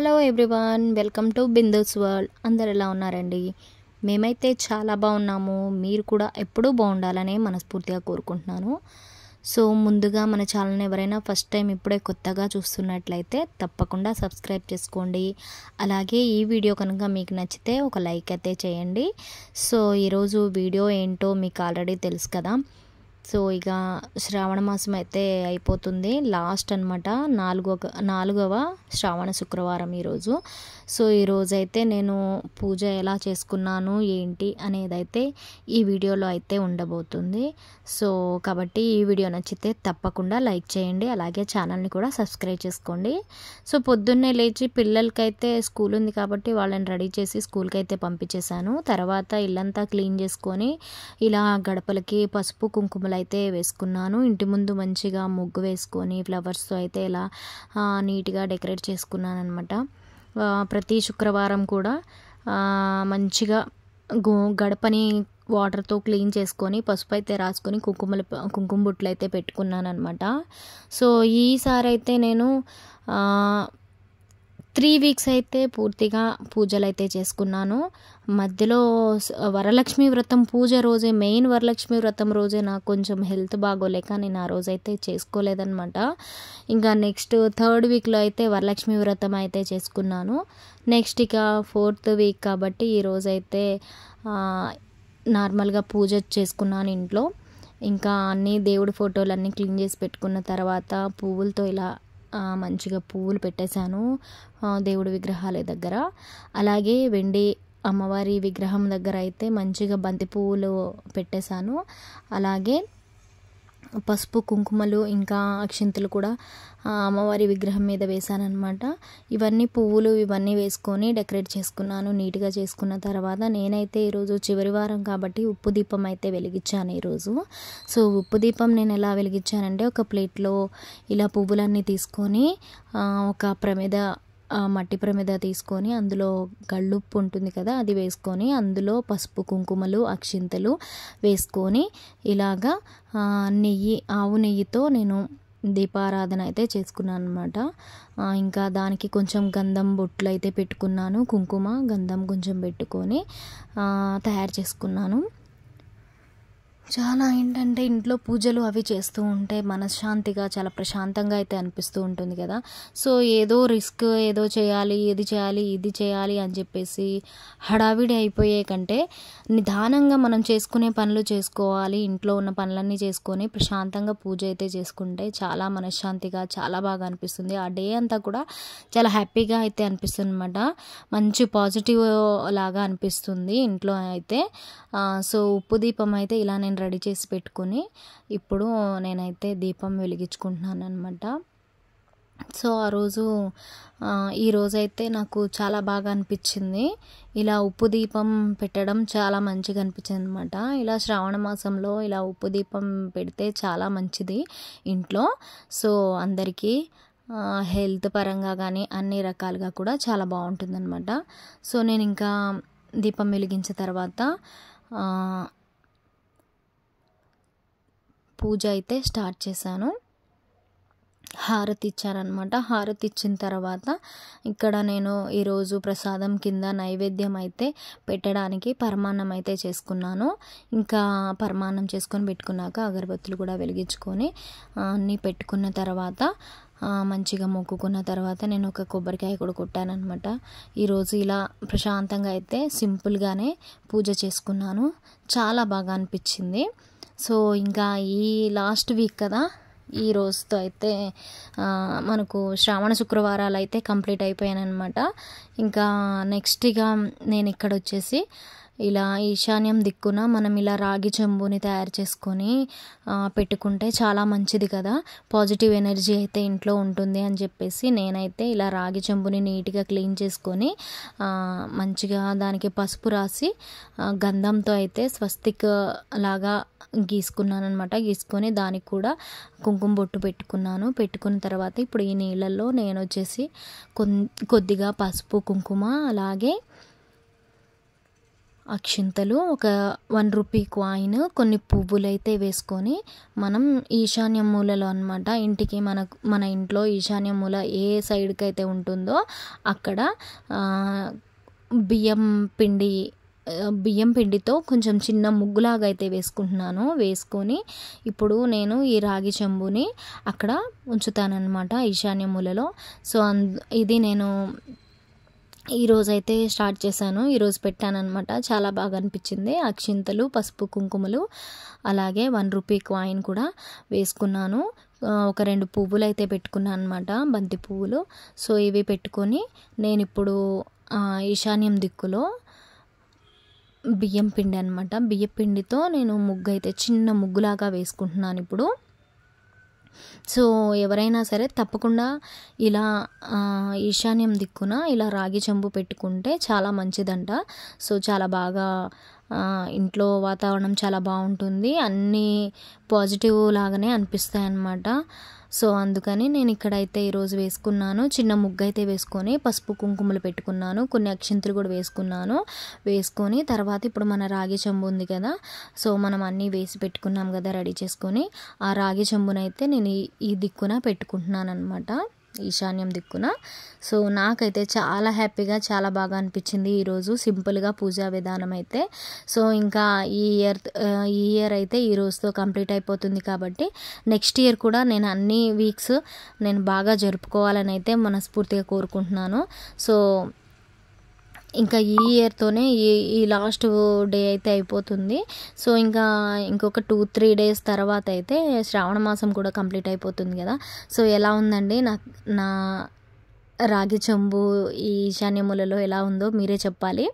hello everyone welcome to Bindu's world అందరు ఎలా ఉన్నారండి మేమైతే చాలా బాగున్నాము మీరు కూడా ఎప్పుడూ బాగుండాలని మనస్ఫూర్తిగా కోరుకుంటున్నాను సో ముందుగా మన ఛానల్ని ఎవరైనా ఫస్ట్ టైం ఇప్పుడే కొత్తగా చూస్తున్నట్లయితే తప్పకుండా సబ్స్క్రైబ్ చేసుకోండి అలాగే ఈ వీడియో కనుక మీకు నచ్చితే ఒక లైక్ అయితే చేయండి సో ఈరోజు వీడియో ఏంటో మీకు ఆల్రెడీ తెలుసు కదా సో ఇక శ్రావణ మాసం అయితే అయిపోతుంది లాస్ట్ అనమాట నాలుగో నాలుగవ శ్రావణ శుక్రవారం ఈరోజు సో ఈరోజైతే నేను పూజ ఎలా చేసుకున్నాను ఏంటి అనేది అయితే ఈ వీడియోలో అయితే ఉండబోతుంది సో కాబట్టి ఈ వీడియో నచ్చితే తప్పకుండా లైక్ చేయండి అలాగే ఛానల్ని కూడా సబ్స్క్రైబ్ చేసుకోండి సో పొద్దున్నే లేచి పిల్లలకైతే స్కూల్ ఉంది కాబట్టి వాళ్ళని రెడీ చేసి స్కూల్కి అయితే పంపించేశాను తర్వాత ఇల్లంతా క్లీన్ చేసుకొని ఇలా గడపలకి పసుపు కుంకుమలు అయితే వేసుకున్నాను ఇంటి ముందు మంచిగా ముగ్గు వేసుకొని ఫ్లవర్స్తో అయితే ఇలా నీట్గా డెకరేట్ చేసుకున్నాను అనమాట ప్రతి శుక్రవారం కూడా మంచిగా గో గడపని వాటర్తో క్లీన్ చేసుకొని పసుపు అయితే రాసుకొని కుంకుమలు కుంకుమ బుట్లు అయితే పెట్టుకున్నాను అనమాట సో ఈసారి అయితే నేను త్రీ వీక్స్ అయితే పూర్తిగా పూజలు అయితే చేసుకున్నాను మధ్యలో వరలక్ష్మి వ్రతం పూజ రోజే మెయిన్ వరలక్ష్మి వ్రతం రోజే నాకు కొంచెం హెల్త్ బాగోలేక నేను ఆ రోజైతే చేసుకోలేదనమాట ఇంకా నెక్స్ట్ థర్డ్ వీక్లో అయితే వరలక్ష్మి వ్రతం అయితే చేసుకున్నాను నెక్స్ట్ ఇక ఫోర్త్ వీక్ కాబట్టి ఈరోజైతే నార్మల్గా పూజ చేసుకున్నాను ఇంట్లో ఇంకా అన్నీ దేవుడి ఫోటోలన్నీ క్లీన్ చేసి పెట్టుకున్న తర్వాత పువ్వులతో ఇలా మంచిగా పువ్వులు పెట్టేశాను దేవుడి విగ్రహాల దగ్గర అలాగే వెండి అమ్మవారి విగ్రహం దగ్గర అయితే మంచిగా బంతి పువ్వులు పెట్టేశాను అలాగే పసుపు కుంకుమలు ఇంకా అక్షింతలు కూడా అమ్మవారి విగ్రహం మీద వేశానమాట ఇవన్నీ పువ్వులు ఇవన్నీ వేసుకొని డెకరేట్ చేసుకున్నాను నీట్గా చేసుకున్న తర్వాత నేనైతే ఈరోజు చివరి వారం కాబట్టి ఉప్పు దీపం అయితే వెలిగించాను ఈరోజు సో ఉప్పు దీపం నేను ఎలా వెలిగించానంటే ఒక ప్లేట్లో ఇలా పువ్వులన్నీ తీసుకొని ఒక ప్రమేద మట్టి ప్రమిద తీసుకొని అందులో కళ్ళుప్పు ఉంటుంది కదా అది వేసుకొని అందులో పసుపు కుంకుమలు అక్షింతలు వేసుకొని ఇలాగా నెయ్యి ఆవు నెయ్యితో నేను దీపారాధన అయితే చేసుకున్నాను అనమాట ఇంకా దానికి కొంచెం గంధం బొట్లు అయితే పెట్టుకున్నాను కుంకుమ గంధం కొంచెం పెట్టుకొని తయారు చేసుకున్నాను చాలా ఏంటంటే ఇంట్లో పూజలు అవి చేస్తూ ఉంటే మనశ్శాంతిగా చాలా ప్రశాంతంగా అయితే అనిపిస్తూ ఉంటుంది కదా సో ఏదో రిస్క్ ఏదో చేయాలి ఏది చేయాలి ఇది చేయాలి అని చెప్పేసి హడావిడి అయిపోయే కంటే నిదానంగా మనం చేసుకునే పనులు చేసుకోవాలి ఇంట్లో ఉన్న పనులన్నీ చేసుకొని ప్రశాంతంగా పూజ అయితే చేసుకుంటే చాలా మనశ్శాంతిగా చాలా బాగా అనిపిస్తుంది ఆ డే అంతా కూడా చాలా హ్యాపీగా అయితే అనిపిస్తుంది అనమాట మంచి పాజిటివ్ లాగా అనిపిస్తుంది ఇంట్లో అయితే సో ఉప్పు దీపం అయితే ఇలా నేను రెడీ చేసి పెట్టుకుని ఇప్పుడు నేనైతే దీపం వెలిగించుకుంటున్నాను అనమాట సో ఆ రోజు ఈరోజైతే నాకు చాలా బాగా అనిపించింది ఇలా ఉప్పు దీపం పెట్టడం చాలా మంచిగా అనిపించింది అనమాట ఇలా శ్రావణ మాసంలో ఇలా ఉప్పు దీపం పెడితే చాలా మంచిది ఇంట్లో సో అందరికీ హెల్త్ పరంగా కానీ అన్ని రకాలుగా కూడా చాలా బాగుంటుందన్నమాట సో నేను ఇంకా దీపం వెలిగించిన తర్వాత పూజ అయితే స్టార్ట్ చేశాను హారతి ఇచ్చారనమాట హారతి ఇచ్చిన తర్వాత ఇక్కడ నేను ఈరోజు ప్రసాదం కింద నైవేద్యం అయితే పెట్టడానికి పరమాన్నం అయితే చేసుకున్నాను ఇంకా పరమాన్నం చేసుకొని పెట్టుకున్నాక అగరబత్తులు కూడా వెలిగించుకొని అన్నీ పెట్టుకున్న తర్వాత మంచిగా మొక్కుకున్న తర్వాత నేను ఒక కొబ్బరికాయ కూడా కొట్టానమాట ఈరోజు ఇలా ప్రశాంతంగా అయితే సింపుల్గానే పూజ చేసుకున్నాను చాలా బాగా అనిపించింది సో ఇంకా ఈ లాస్ట్ వీక్ కదా ఈ రోజుతో అయితే మనకు శ్రావణ శుక్రవారాలు అయితే కంప్లీట్ అయిపోయాను అనమాట ఇంకా నెక్స్ట్ ఇక నేను ఇక్కడ వచ్చేసి ఇలా ఈశాన్యం దిక్కున మనం ఇలా రాగి చెంబుని తయారు చేసుకొని పెట్టుకుంటే చాలా మంచిది కదా పాజిటివ్ ఎనర్జీ అయితే ఇంట్లో ఉంటుంది అని చెప్పేసి నేనైతే ఇలా రాగి చెంబుని నీట్గా క్లీన్ చేసుకొని మంచిగా దానికి పసుపు రాసి గంధంతో అయితే స్వస్తిక్ లాగా గీసుకున్నాను అనమాట గీసుకొని దానికి కూడా కుంకుమ బొట్టు పెట్టుకున్నాను పెట్టుకున్న తర్వాత ఇప్పుడు ఈ నీళ్ళల్లో నేను వచ్చేసి కొద్దిగా పసుపు కుంకుమ అలాగే అక్షింతలు ఒక వన్ రూపీ కాయిన్ కొన్ని పువ్వులైతే వేసుకొని మనం ఈశాన్య మూలలో అనమాట ఇంటికి మన మన ఇంట్లో ఈశాన్య మూల ఏ సైడ్కి అయితే ఉంటుందో అక్కడ బియ్యం పిండి బియ్యం పిండితో కొంచెం చిన్న ముగ్గులాగా అయితే వేసుకుంటున్నాను వేసుకొని ఇప్పుడు నేను ఈ రాగి చెంబుని అక్కడ ఉంచుతానన్నమాట ఈశాన్య మూలలో సో ఇది నేను ఈరోజు అయితే స్టార్ట్ చేశాను ఈరోజు పెట్టానమాట చాలా బాగా అనిపించింది అక్షింతలు పసుపు కుంకుమలు అలాగే వన్ రూపీ కాయిన్ కూడా వేసుకున్నాను ఒక రెండు పువ్వులు అయితే పెట్టుకున్నాను అనమాట బంతి పువ్వులు సో ఇవి పెట్టుకొని నేను ఇప్పుడు ఈశాన్యం దిక్కులో బియ్యం పిండి అనమాట బియ్యం పిండితో నేను ముగ్గు అయితే చిన్న ముగ్గులాగా వేసుకుంటున్నాను ఇప్పుడు సో ఎవరైనా సరే తప్పకుండా ఇలా ఈశాన్యం దిక్కున ఇలా రాగి చెంబు పెట్టుకుంటే చాలా మంచిదంట సో చాలా బాగా ఇంట్లో వాతావరణం చాలా బాగుంటుంది అన్నీ పాజిటివ్ లాగానే అనిపిస్తాయి అన్నమాట సో అందుకని నేను ఇక్కడైతే ఈరోజు వేసుకున్నాను చిన్న ముగ్గు అయితే వేసుకొని పసుపు కుంకుమలు పెట్టుకున్నాను కొన్ని అక్షింతలు కూడా వేసుకున్నాను వేసుకొని తర్వాత ఇప్పుడు మన రాగి చెంబు ఉంది కదా సో మనం అన్నీ వేసి పెట్టుకున్నాం కదా రెడీ చేసుకొని ఆ రాగి చెంబునైతే నేను ఈ దిక్కున పెట్టుకుంటున్నాను అనమాట ఈశాన్యం దిక్కున సో నాకైతే చాలా హ్యాపీగా చాలా బాగా అనిపించింది ఈరోజు సింపుల్గా పూజా విధానం అయితే సో ఇంకా ఈ ఇయర్ ఈ ఇయర్ అయితే ఈ రోజుతో కంప్లీట్ అయిపోతుంది కాబట్టి నెక్స్ట్ ఇయర్ కూడా నేను అన్ని వీక్స్ నేను బాగా జరుపుకోవాలని అయితే మనస్ఫూర్తిగా కోరుకుంటున్నాను సో ఇంకా ఈ ఇయర్తోనే ఈ ఈ లాస్ట్ డే అయితే అయిపోతుంది సో ఇంకా ఇంకొక టూ త్రీ డేస్ తర్వాత అయితే శ్రావణ మాసం కూడా కంప్లీట్ అయిపోతుంది కదా సో ఎలా ఉందండి నా నా రాగి చెంబు ఈ ఈశాన్యములలో ఎలా ఉందో మీరే చెప్పాలి